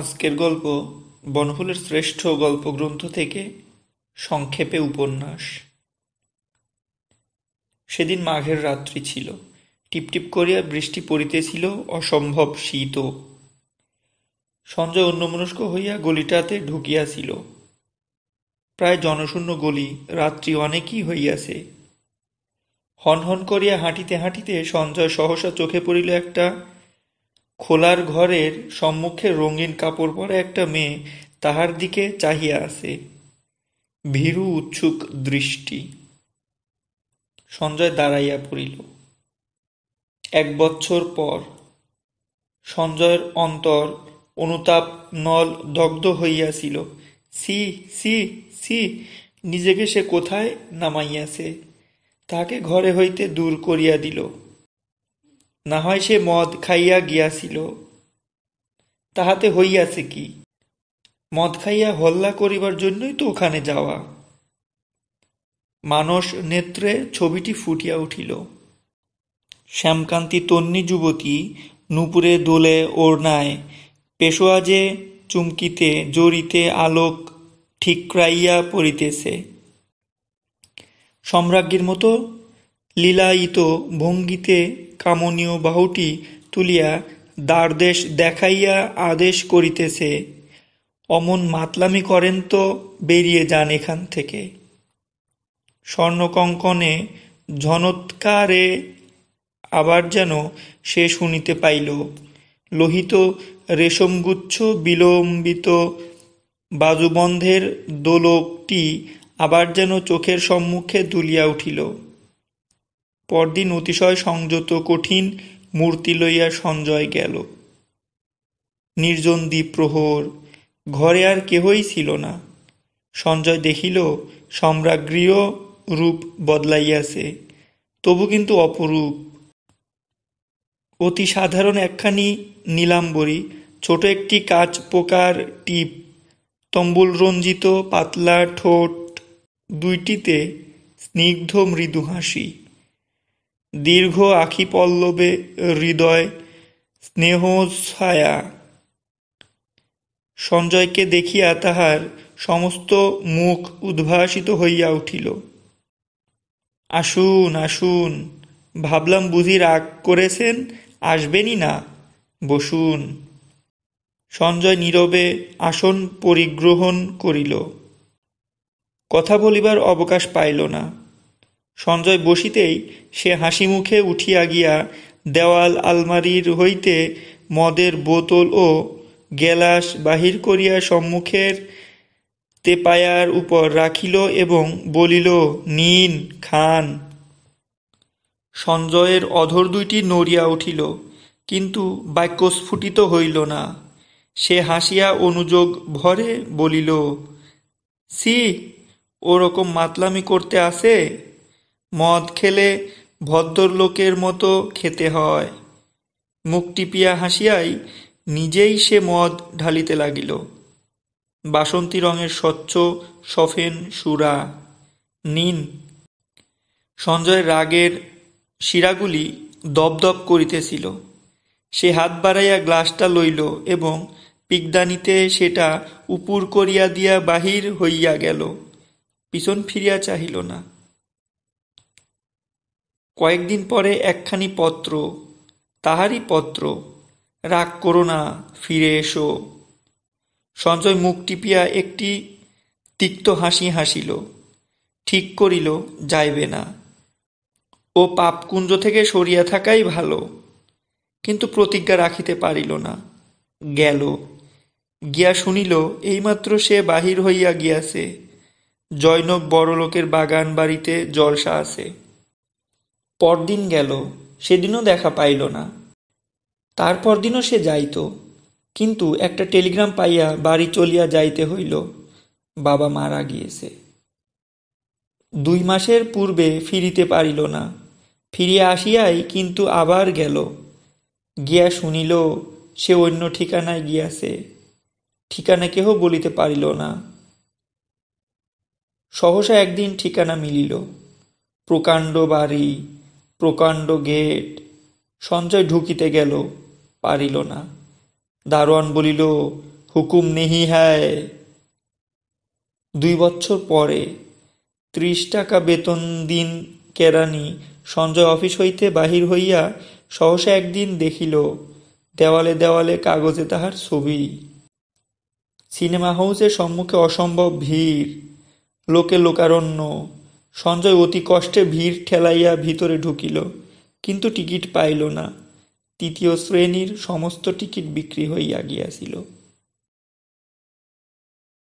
আজকের গল্প বনফুলের শ্রেষ্ঠ গল্পগ্রন্থ থেকে সংক্ষেপে উপন্যাস সেদিন মাঘের রাত্রি ছিল টিপটিপ করিয়া বৃষ্টি পড়িতেছিল অসম্ভব শীতও সঞ্জয় অন্যমনস্ক হইয়া গলিটাতে ঢুকিয়াছিল প্রায় জনশূন্য গলি রাত্রি অনেকই হইয়াছে হনহন করিয়া হাঁটিতে হাঁটিতে সঞ্জয় সহসা চোখে পড়িল একটা খোলার ঘরের সম্মুখে রঙিন কাপড় পরা একটা মেয়ে তাহার দিকে চাহিয়া আছে, ভীরু উৎসুক দৃষ্টি। সঞ্জয় দাঁড়াইয়া পড়িল। এক বৎসর পর সঞ্জয়ের অন্তর অনুতাপ নল দগ্ধ হইয়াছিল। সি সি সি নিজেকে সে কোথায় নামাইয়াছে তাকে ঘরে হইতে দূর করিয়া দিল না হয় সে মদ খাইয়া গিয়াছিল তাহাতে হইয়াছে কি মদ খাইয়া হল্লা করিবার জন্যই তো ওখানে যাওয়া মানস নেত্রে ছবিটি ফুটিয়া উঠিল শ্যামকান্তি তন্নি যুবতী নুপুরে দোলে ওড়নায় পেশোয়াজে চুমকিতে জড়িতে আলোক ঠিকরাইয়া পড়িতেছে সম্রাজ্ঞীর মতো লীলায়িত ভঙ্গিতে কামনীয় বাহুটি তুলিয়া দ্বারদেশ দেখাইয়া আদেশ করিতেছে অমন মাতলামি করেন তো বেরিয়ে যান এখান থেকে স্বর্ণকঙ্কনে ঝনৎকারে আবার যেন সে শুনিতে পাইল লোহিত রেশমগুচ্ছ বিলম্বিত বাজুবন্ধের দোলকটি আবার যেন চোখের সম্মুখে দুলিয়া উঠিল পরদিন অতিশয় সংযত কঠিন মূর্তি লইয়া সঞ্জয় গেল নির্জন দ্বীপ্রহর ঘরে আর কেহই ছিল না সঞ্জয় দেখিল সম্রাজ্ঞীয় রূপ বদলাইয়াছে তবু কিন্তু অপরূপ অতি সাধারণ একখানি নীলাম্বরী ছোট একটি কাচ পোকার টিপ তম্বুল রঞ্জিত পাতলা ঠোঁট দুইটিতে স্নিগ্ধ মৃদু হাসি দীর্ঘ আখিপল্লবে হৃদয় স্নেহ ছায়া সঞ্জয়কে দেখিয়া তাহার সমস্ত মুখ উদ্ভাসিত হইয়া উঠিল আসুন আসুন ভাবলাম বুঝি রাগ করেছেন আসবেনই না বসুন সঞ্জয় নীরবে আসন পরিগ্রহণ করিল কথা বলিবার অবকাশ পাইল না সঞ্জয় বসিতেই সে হাসি মুখে উঠিয়া গিয়া দেওয়াল আলমারির হইতে মদের বোতল ও গেলাস বাহির করিয়া সম্মুখের তেপায়ার উপর রাখিল এবং বলিল নিন খান সঞ্জয়ের অধর দুইটি নড়িয়া উঠিল কিন্তু বাক্যস্ফুটিত হইল না সে হাসিয়া অনুযোগ ভরে বলিল সি ওরকম মাতলামি করতে আসে মদ খেলে ভদ্রলোকের মতো খেতে হয় মুখ টিপিয়া হাসিয়াই নিজেই সে মদ ঢালিতে লাগিল বাসন্তী রঙের স্বচ্ছ সফেন সুরা নিন সঞ্জয় রাগের শিরাগুলি দপদপ করিতেছিল সে হাত বাড়াইয়া গ্লাসটা লইল এবং পিকদানিতে সেটা উপুর করিয়া দিয়া বাহির হইয়া গেল পিছন ফিরিয়া চাহিল না কয়েকদিন পরে একখানি পত্র তাহারই পত্র রাগ করো না ফিরে এসো সঞ্জয় মুখ টিপিয়া একটি তিক্ত হাসি হাসিল ঠিক করিল যাইবে না ও পাপকুঞ্জ থেকে সরিয়া থাকাই ভালো কিন্তু প্রতিজ্ঞা রাখিতে পারিল না গেল গিয়া শুনিল এইমাত্র সে বাহির হইয়া গিয়াছে জয়নক বড়লোকের বাগান বাড়িতে জলসা আছে পরদিন গেল সেদিনও দেখা পাইল না তার দিনও সে যাইত কিন্তু একটা টেলিগ্রাম পাইয়া বাড়ি চলিয়া যাইতে হইল বাবা মারা গিয়েছে দুই মাসের পূর্বে ফিরিতে পারিল না ফিরিয়া আসিয়াই কিন্তু আবার গেল গিয়া শুনিল সে অন্য ঠিকানায় গিয়াছে ঠিকানা কেহ বলিতে পারিল না সহসা একদিন ঠিকানা মিলিল প্রকাণ্ড বাড়ি প্রকাণ্ড গেট সঞ্জয় ঢুকিতে গেল পারিল না দারোয়ান বলিল হুকুম নেহি হ্যায় দুই বছর পরে ত্রিশ টাকা বেতন দিন কেরানি সঞ্জয় অফিস হইতে বাহির হইয়া সহসা একদিন দেখিল দেওয়ালে দেওয়ালে কাগজে তাহার ছবি সিনেমা হাউসের সম্মুখে অসম্ভব ভিড় লোকে লোকারণ্য সঞ্জয় অতি কষ্টে ভিড় ঠেলাইয়া ভিতরে ঢুকিল কিন্তু টিকিট পাইল না তৃতীয় শ্রেণীর সমস্ত টিকিট বিক্রি হইয়া গিয়াছিল